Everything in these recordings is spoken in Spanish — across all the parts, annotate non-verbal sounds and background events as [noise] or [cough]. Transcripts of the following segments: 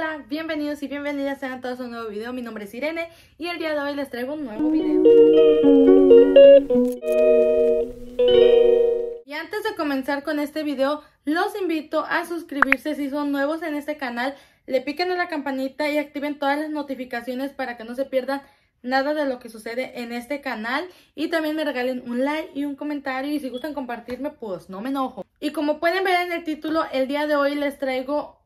Hola, bienvenidos y bienvenidas sean todos a un nuevo video. Mi nombre es Irene y el día de hoy les traigo un nuevo video. Y antes de comenzar con este video, los invito a suscribirse si son nuevos en este canal, le piquen a la campanita y activen todas las notificaciones para que no se pierdan nada de lo que sucede en este canal y también me regalen un like y un comentario y si gustan compartirme pues no me enojo. Y como pueden ver en el título el día de hoy les traigo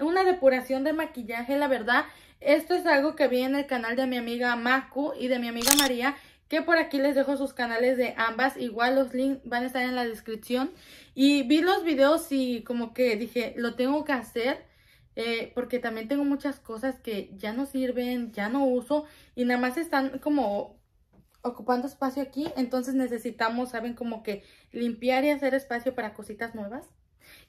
una depuración de maquillaje, la verdad. Esto es algo que vi en el canal de mi amiga Maku y de mi amiga María, que por aquí les dejo sus canales de ambas. Igual los links van a estar en la descripción. Y vi los videos y como que dije, lo tengo que hacer. Eh, porque también tengo muchas cosas que ya no sirven, ya no uso y nada más están como ocupando espacio aquí, entonces necesitamos, saben, como que limpiar y hacer espacio para cositas nuevas.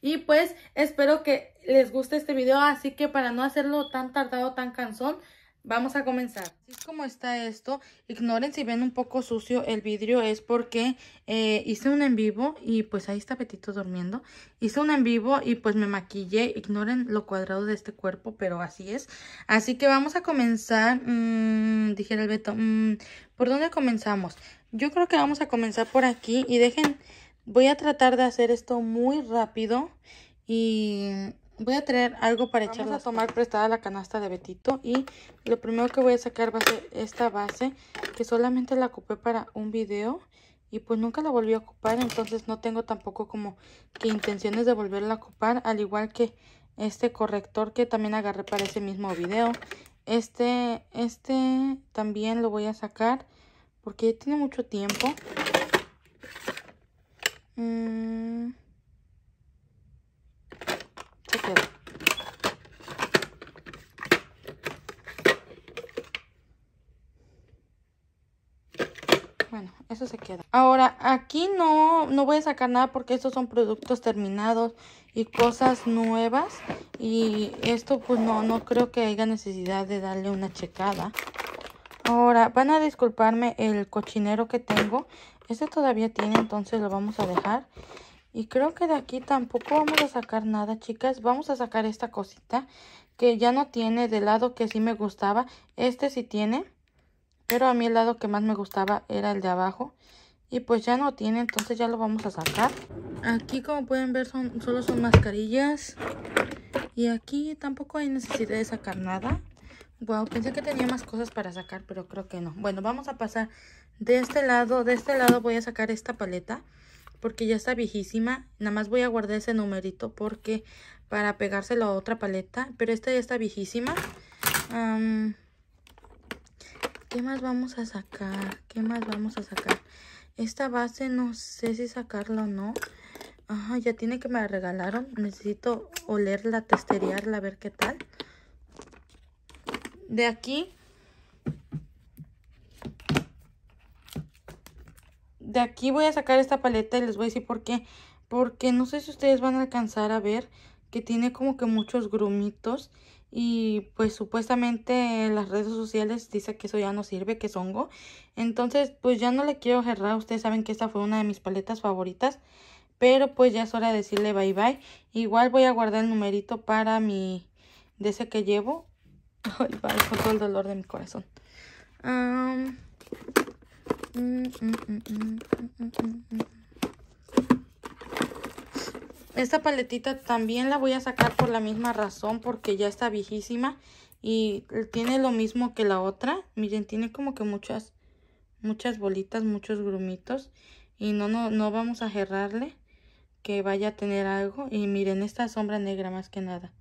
Y pues espero que les guste este video, así que para no hacerlo tan tardado, tan cansón, vamos a comenzar. Así es como está esto. Ignoren si ven un poco sucio el vidrio, es porque eh, hice un en vivo y pues ahí está Petito durmiendo. Hice un en vivo y pues me maquillé. Ignoren lo cuadrado de este cuerpo, pero así es. Así que vamos a comenzar, mmm, dijera el Beto, mm, ¿por dónde comenzamos? Yo creo que vamos a comenzar por aquí y dejen... Voy a tratar de hacer esto muy rápido y voy a traer algo para echar. Vamos a tomar prestada la canasta de Betito y lo primero que voy a sacar va a ser esta base que solamente la ocupé para un video y pues nunca la volví a ocupar, entonces no tengo tampoco como que intenciones de volverla a ocupar, al igual que este corrector que también agarré para ese mismo video. Este, este también lo voy a sacar porque tiene mucho tiempo. Mm. Bueno, eso se queda. Ahora, aquí no, no voy a sacar nada porque estos son productos terminados y cosas nuevas. Y esto pues no, no creo que haya necesidad de darle una checada. Ahora, van a disculparme el cochinero que tengo. Este todavía tiene, entonces lo vamos a dejar. Y creo que de aquí tampoco vamos a sacar nada, chicas. Vamos a sacar esta cosita que ya no tiene del lado que sí me gustaba. Este sí tiene, pero a mí el lado que más me gustaba era el de abajo. Y pues ya no tiene, entonces ya lo vamos a sacar. Aquí como pueden ver son, solo son mascarillas. Y aquí tampoco hay necesidad de sacar nada. Wow, pensé que tenía más cosas para sacar, pero creo que no. Bueno, vamos a pasar de este lado. De este lado voy a sacar esta paleta porque ya está viejísima. Nada más voy a guardar ese numerito porque para pegárselo a otra paleta. Pero esta ya está viejísima. ¿Qué más vamos a sacar? ¿Qué más vamos a sacar? Esta base no sé si sacarla o no. Ajá, ya tiene que me la regalaron. Necesito olerla, testearla, a ver qué tal de aquí, de aquí voy a sacar esta paleta y les voy a decir por qué. Porque no sé si ustedes van a alcanzar a ver que tiene como que muchos grumitos. Y pues supuestamente en las redes sociales dice que eso ya no sirve, que es hongo. Entonces pues ya no le quiero cerrar. Ustedes saben que esta fue una de mis paletas favoritas. Pero pues ya es hora de decirle bye bye. Igual voy a guardar el numerito para mi... De ese que llevo Ay, con todo el dolor de mi corazón. Mm, mm, mm, esta paletita también la voy a sacar por la misma razón, porque ya está viejísima. Y tiene lo mismo que la otra. Miren, tiene como que muchas, muchas bolitas, muchos grumitos. Y no, no, no vamos a gerrarle que vaya a tener algo. Y miren, esta sombra negra más que nada.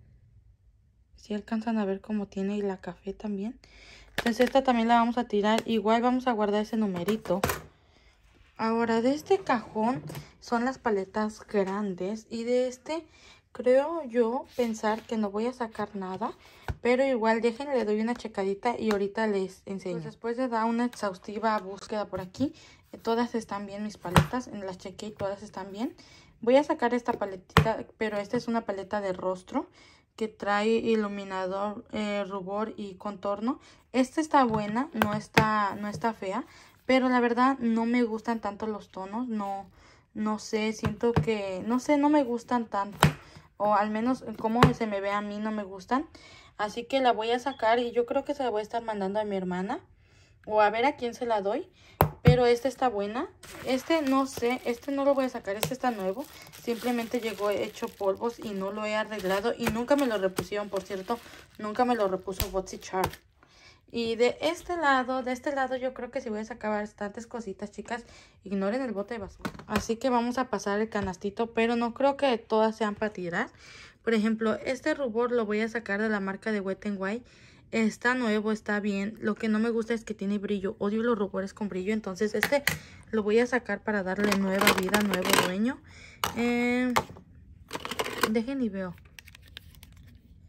Si alcanzan a ver cómo tiene y la café también. Entonces pues esta también la vamos a tirar. Igual vamos a guardar ese numerito. Ahora de este cajón son las paletas grandes. Y de este creo yo pensar que no voy a sacar nada. Pero igual déjenle le doy una checadita y ahorita les enseño. Pues después de dar una exhaustiva búsqueda por aquí, eh, todas están bien mis paletas. En las chequeé y todas están bien. Voy a sacar esta paletita, pero esta es una paleta de rostro que trae iluminador, eh, rubor y contorno. Esta está buena, no está, no está fea, pero la verdad no me gustan tanto los tonos, no, no sé, siento que, no sé, no me gustan tanto. O al menos como se me ve a mí no me gustan. Así que la voy a sacar y yo creo que se la voy a estar mandando a mi hermana. O a ver a quién se la doy. Pero este está buena. Este no sé, este no lo voy a sacar, este está nuevo. Simplemente llegó hecho polvos y no lo he arreglado. Y nunca me lo repusieron, por cierto. Nunca me lo repuso Botsy Char. Y de este lado, de este lado yo creo que si voy a sacar bastantes cositas, chicas. Ignoren el bote de basura. Así que vamos a pasar el canastito, pero no creo que todas sean para tirar. Por ejemplo, este rubor lo voy a sacar de la marca de Wet and White. Está nuevo, está bien. Lo que no me gusta es que tiene brillo. Odio los rubores con brillo. Entonces este lo voy a sacar para darle nueva vida, nuevo dueño. Eh, dejen y veo.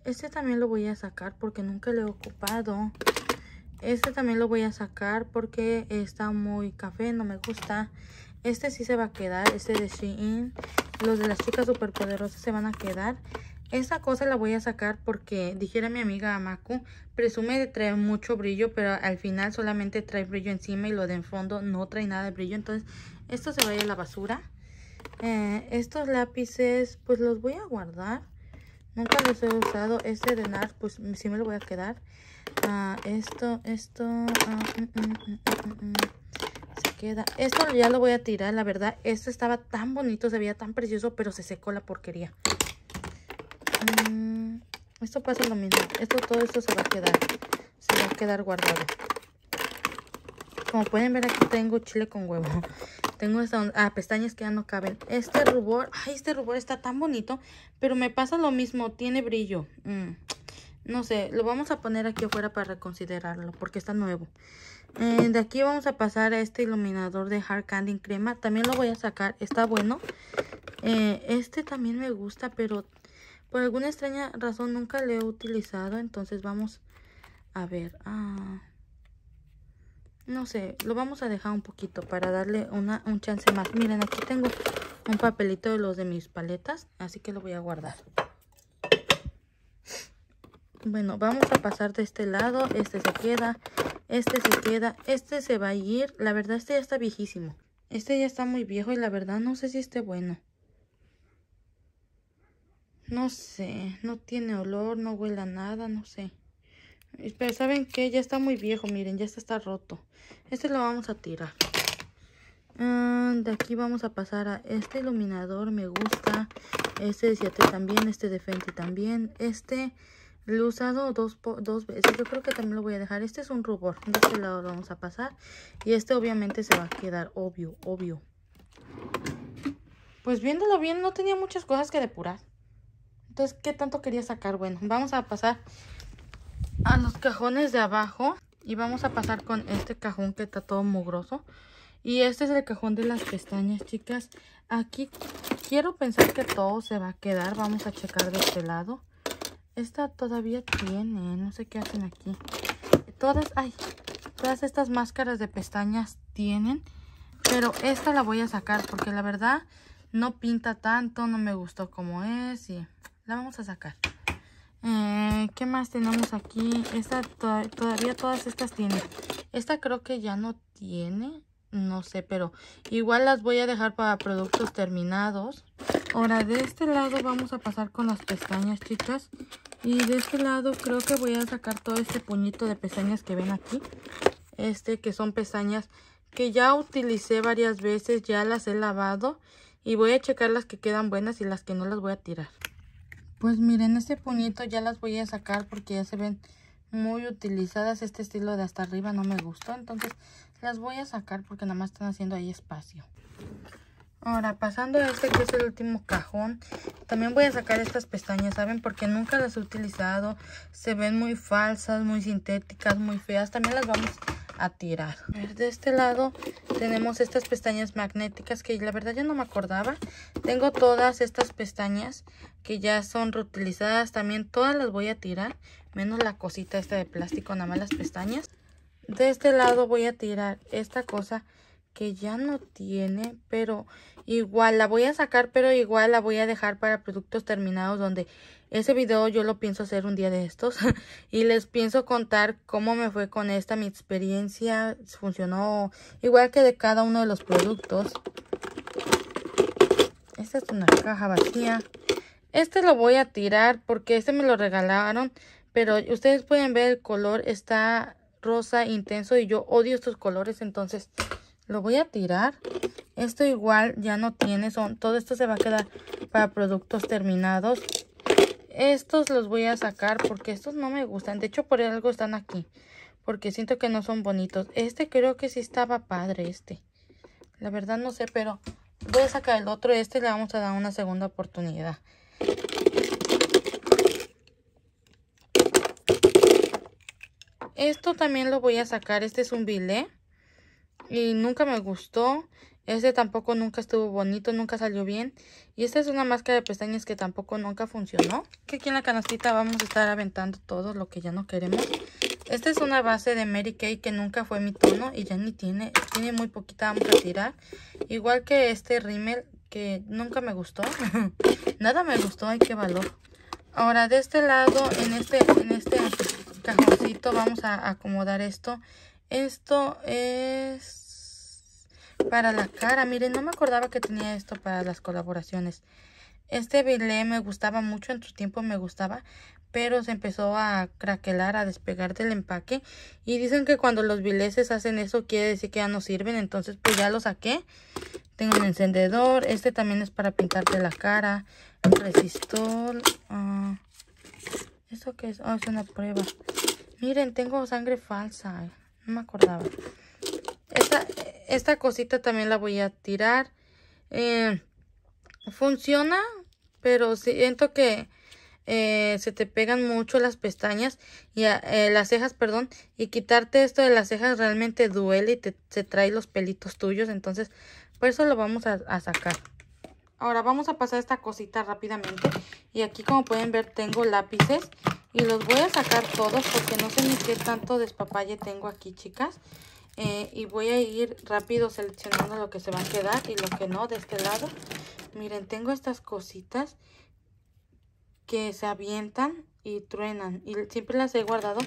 Este también lo voy a sacar porque nunca lo he ocupado. Este también lo voy a sacar porque está muy café, no me gusta. Este sí se va a quedar, este de Shein. Los de las chicas superpoderosas se van a quedar. Esa cosa la voy a sacar porque, dijera mi amiga Amaku, presume de traer mucho brillo, pero al final solamente trae brillo encima y lo de en fondo no trae nada de brillo. Entonces, esto se va a ir a la basura. Eh, estos lápices, pues los voy a guardar. Nunca los he usado. Este de NARS, pues sí me lo voy a quedar. Ah, esto, esto... Ah, mm, mm, mm, se queda. Esto ya lo voy a tirar, la verdad. Esto estaba tan bonito, se veía tan precioso, pero se secó la porquería. Mm, esto pasa lo mismo. Esto, todo esto se va a quedar. Se va a quedar guardado. Como pueden ver aquí tengo chile con huevo. [laughs] Tengo esta ah, pestañas que ya no caben. Este rubor, ay, este rubor está tan bonito. Pero me pasa lo mismo, tiene brillo. Mm, no sé, lo vamos a poner aquí afuera para reconsiderarlo porque está nuevo. Eh, de aquí vamos a pasar a este iluminador de Hard Candy en crema. También lo voy a sacar, está bueno. Eh, este también me gusta, pero por alguna extraña razón nunca le he utilizado. Entonces vamos a ver. Ah, no sé, lo vamos a dejar un poquito para darle una, un chance más. Miren, aquí tengo un papelito de los de mis paletas. Así que lo voy a guardar. Bueno, vamos a pasar de este lado. Este se queda. Este se queda. Este se va a ir. La verdad, este ya está viejísimo. Este ya está muy viejo y la verdad no sé si esté bueno. No sé, no tiene olor, no huele nada, no sé. Pero ¿saben que Ya está muy viejo, miren, ya está, está roto. Este lo vamos a tirar. Ah, de aquí vamos a pasar a este iluminador, me gusta. Este de 7 también, este de Fenty también. Este lo usado dos, dos veces, yo creo que también lo voy a dejar. Este es un rubor, de este lado lo vamos a pasar. Y este obviamente se va a quedar, obvio, obvio. Pues viéndolo bien, no tenía muchas cosas que depurar. Entonces, ¿qué tanto quería sacar? Bueno, vamos a pasar a los cajones de abajo. Y vamos a pasar con este cajón que está todo mugroso. Y este es el cajón de las pestañas, chicas. Aquí quiero pensar que todo se va a quedar. Vamos a checar de este lado. Esta todavía tiene, no sé qué hacen aquí. Todas, ay, todas estas máscaras de pestañas tienen. Pero esta la voy a sacar porque la verdad no pinta tanto, no me gustó como es y... La vamos a sacar. Eh, ¿Qué más tenemos aquí? Esta todavía todas estas tienen. Esta creo que ya no tiene. No sé, pero igual las voy a dejar para productos terminados. Ahora, de este lado vamos a pasar con las pestañas, chicas. Y de este lado creo que voy a sacar todo este puñito de pestañas que ven aquí. Este que son pestañas que ya utilicé varias veces, ya las he lavado. Y voy a checar las que quedan buenas y las que no las voy a tirar. Pues miren, este puñito ya las voy a sacar porque ya se ven muy utilizadas. Este estilo de hasta arriba no me gustó, entonces las voy a sacar porque nada más están haciendo ahí espacio. Ahora, pasando a este que es el último cajón, también voy a sacar estas pestañas, ¿saben? Porque nunca las he utilizado, se ven muy falsas, muy sintéticas, muy feas. También las vamos a tirar. de este lado tenemos estas pestañas magnéticas que la verdad ya no me acordaba. Tengo todas estas pestañas que ya son reutilizadas. También todas las voy a tirar, menos la cosita esta de plástico, nada más las pestañas. De este lado voy a tirar esta cosa que ya no tiene, pero igual la voy a sacar, pero igual la voy a dejar para productos terminados donde ese video yo lo pienso hacer un día de estos [laughs] y les pienso contar cómo me fue con esta, mi experiencia funcionó igual que de cada uno de los productos. Esta es una caja vacía. Este lo voy a tirar porque este me lo regalaron, pero ustedes pueden ver el color está rosa intenso y yo odio estos colores, entonces lo voy a tirar. Esto igual ya no tiene, son, todo esto se va a quedar para productos terminados. Estos los voy a sacar porque estos no me gustan. De hecho, por algo están aquí. Porque siento que no son bonitos. Este creo que sí estaba padre, este. La verdad no sé, pero voy a sacar el otro. Este le vamos a dar una segunda oportunidad. Esto también lo voy a sacar. Este es un bilé y nunca me gustó. Este tampoco nunca estuvo bonito, nunca salió bien. Y esta es una máscara de pestañas que tampoco nunca funcionó. Que aquí en la canastita vamos a estar aventando todo lo que ya no queremos. Esta es una base de Mary Kay que nunca fue mi tono y ya ni tiene. Tiene muy poquita, vamos a tirar. Igual que este rímel que nunca me gustó. [laughs] Nada me gustó, hay que valor. Ahora de este lado, en este, en este cajoncito vamos a acomodar esto. Esto es para la cara. Miren, no me acordaba que tenía esto para las colaboraciones. Este bilé me gustaba mucho, en su tiempo me gustaba, pero se empezó a craquelar, a despegar del empaque. Y dicen que cuando los biléses hacen eso, quiere decir que ya no sirven. Entonces, pues ya lo saqué. Tengo un encendedor. Este también es para pintarte la cara. Un resistor. Ah, ¿Esto qué es? Ah, es una prueba. Miren, tengo sangre falsa. No me acordaba. Esta, cosita también la voy a tirar. Eh, funciona, pero siento que eh, se te pegan mucho las pestañas y ah, eh, las cejas, perdón, y quitarte esto de las cejas realmente duele y te, se trae los pelitos tuyos, entonces por eso lo vamos a, a, sacar. Ahora vamos a pasar esta cosita rápidamente y aquí como pueden ver tengo lápices y los voy a sacar todos porque no sé ni qué tanto despapalle tengo aquí, chicas. Eh, y voy a ir rápido seleccionando lo que se va a quedar y lo que no de este lado. Miren, tengo estas cositas que se avientan y truenan. Y siempre las he guardado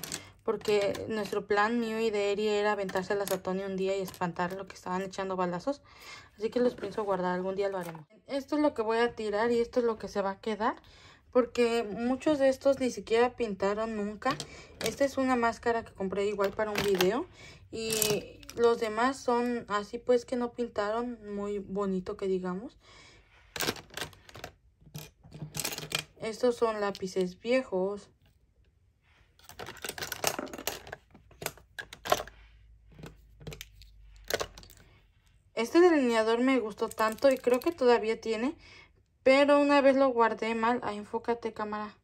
porque nuestro plan mío y de Eri era aventárselas a Tony un día y espantar lo que estaban echando balazos. Así que los pienso guardar, algún día lo haremos. Esto es lo que voy a tirar y esto es lo que se va a quedar porque muchos de estos ni siquiera pintaron nunca. Esta es una máscara que compré igual para un video y los demás son así pues que no pintaron muy bonito que digamos. Estos son lápices viejos. Este delineador me gustó tanto y creo que todavía tiene, pero una vez lo guardé mal. Ahí, enfócate, cámara.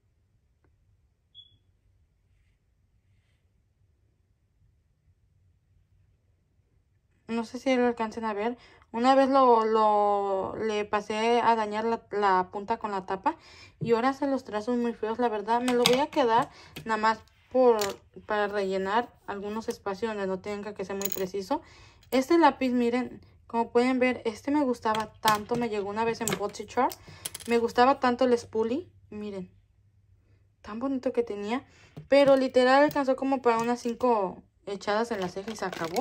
No sé si lo alcancen a ver. Una vez lo, le pasé a dañar la, punta con la tapa. Y ahora se los trazos muy feos. La verdad, me lo voy a quedar nada más por, para rellenar algunos espacios donde no tenga que ser muy preciso. Este lápiz, miren, como pueden ver, este me gustaba tanto. Me llegó una vez en Botsy Me gustaba tanto el spoolie. Miren. Tan bonito que tenía. Pero literal alcanzó como para unas 5 echadas en la ceja y se acabó.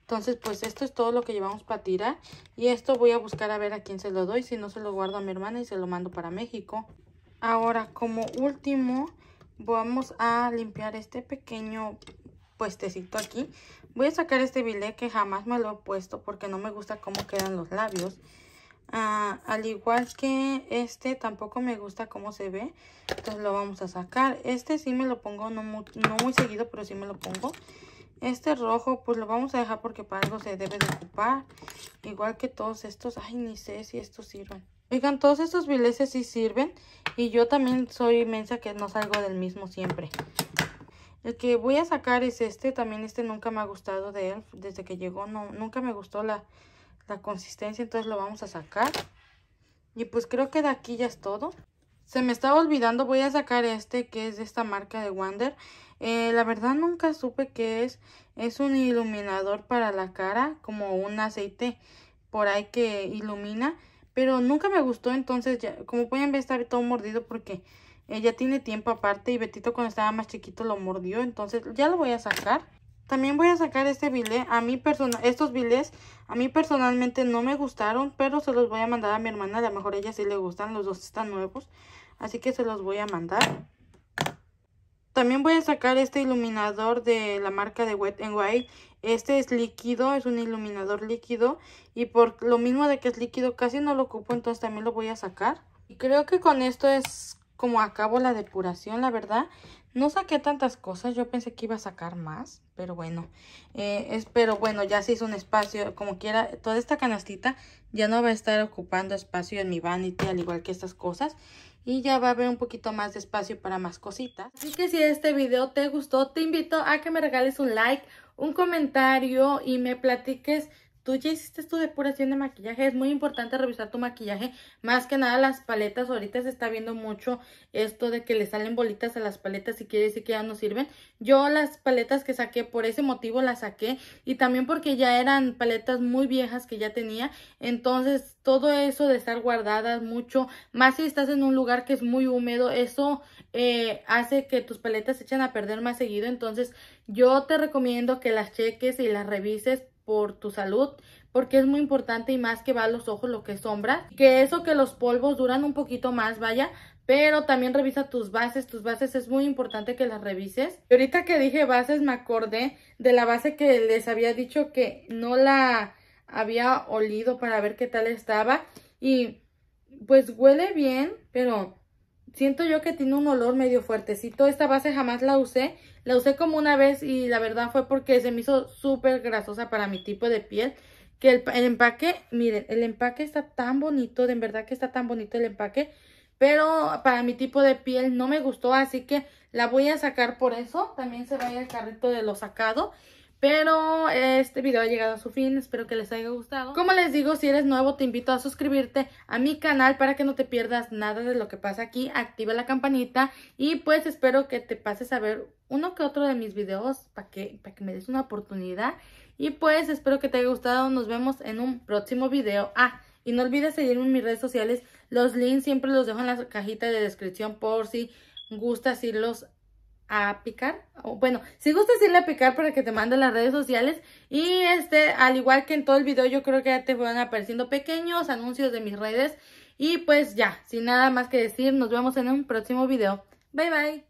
Entonces, pues esto es todo lo que llevamos para tirar. Y esto voy a buscar a ver a quién se lo doy. Si no, se lo guardo a mi hermana y se lo mando para México. Ahora, como último, vamos a limpiar este pequeño puestecito aquí. Voy a sacar este bilé que jamás me lo he puesto porque no me gusta cómo quedan los labios. Ah, al igual que este tampoco me gusta cómo se ve. Entonces lo vamos a sacar. Este sí me lo pongo, no muy, seguido, pero sí me lo pongo. Este rojo pues lo vamos a dejar porque para algo se debe de ocupar. Igual que todos estos. Ay, ni sé si estos sirven. Oigan, todos estos bileses sí sirven. Y yo también soy inmensa que no salgo del mismo siempre. El que voy a sacar es este, también este nunca me ha gustado de él, desde que llegó no, nunca me gustó la, la consistencia, entonces lo vamos a sacar. Y pues creo que de aquí ya es todo. Se me estaba olvidando, voy a sacar este que es de esta marca de Wonder. Eh, la verdad nunca supe que es. Es un iluminador para la cara, como un aceite por ahí que ilumina. Pero nunca me gustó, entonces ya, como pueden ver está todo mordido porque ella tiene tiempo aparte y Betito cuando estaba más chiquito lo mordió. Entonces ya lo voy a sacar. También voy a sacar este bilé. A mí persona estos bilés a mí personalmente no me gustaron, pero se los voy a mandar a mi hermana. A lo mejor a ella sí le gustan, los dos están nuevos. Así que se los voy a mandar. También voy a sacar este iluminador de la marca de Wet n white Este es líquido, es un iluminador líquido. Y por lo mismo de que es líquido, casi no lo ocupo, entonces también lo voy a sacar. Y creo que con esto es como acabo la depuración, la verdad. No saqué tantas cosas, yo pensé que iba a sacar más, pero bueno. Eh, es, pero bueno, ya se hizo un espacio, como quiera, toda esta canastita ya no va a estar ocupando espacio en mi vanity, al igual que estas cosas. Y ya va a haber un poquito más de espacio para más cositas. Así que si este video te gustó, te invito a que me regales un like, un comentario y me platiques tú ya hiciste tu depuración de maquillaje, es muy importante revisar tu maquillaje, más que nada las paletas, ahorita se está viendo mucho esto de que le salen bolitas a las paletas y quiere decir que ya no sirven, yo las paletas que saqué por ese motivo las saqué y también porque ya eran paletas muy viejas que ya tenía, entonces todo eso de estar guardadas mucho, más si estás en un lugar que es muy húmedo, eso eh, hace que tus paletas se echen a perder más seguido, entonces yo te recomiendo que las cheques y las revises por tu salud, porque es muy importante y más que va a los ojos lo que sombra, que eso que los polvos duran un poquito más, vaya, pero también revisa tus bases, tus bases es muy importante que las revises. Y ahorita que dije bases me acordé de la base que les había dicho que no la había olido para ver qué tal estaba y pues huele bien, pero siento yo que tiene un olor medio fuertecito, esta base jamás la usé la usé como una vez y la verdad fue porque se me hizo súper grasosa para mi tipo de piel. Que el, empaque, miren, el empaque está tan bonito, de verdad que está tan bonito el empaque. Pero para mi tipo de piel no me gustó, así que la voy a sacar por eso. También se va el carrito de lo sacado. Pero este video ha llegado a su fin, espero que les haya gustado. Como les digo, si eres nuevo te invito a suscribirte a mi canal para que no te pierdas nada de lo que pasa aquí. Activa la campanita y pues espero que te pases a ver uno que otro de mis videos para que, que me des una oportunidad. Y pues espero que te haya gustado, nos vemos en un próximo video. Ah, y no olvides seguirme en mis redes sociales, los links siempre los dejo en la cajita de descripción por si gustas irlos a picar. bueno, si gustas irle a picar para que te mande las redes sociales. Y este, al igual que en todo el video, yo creo que ya te van apareciendo pequeños anuncios de mis redes. Y pues ya, sin nada más que decir, nos vemos en un próximo video. Bye bye.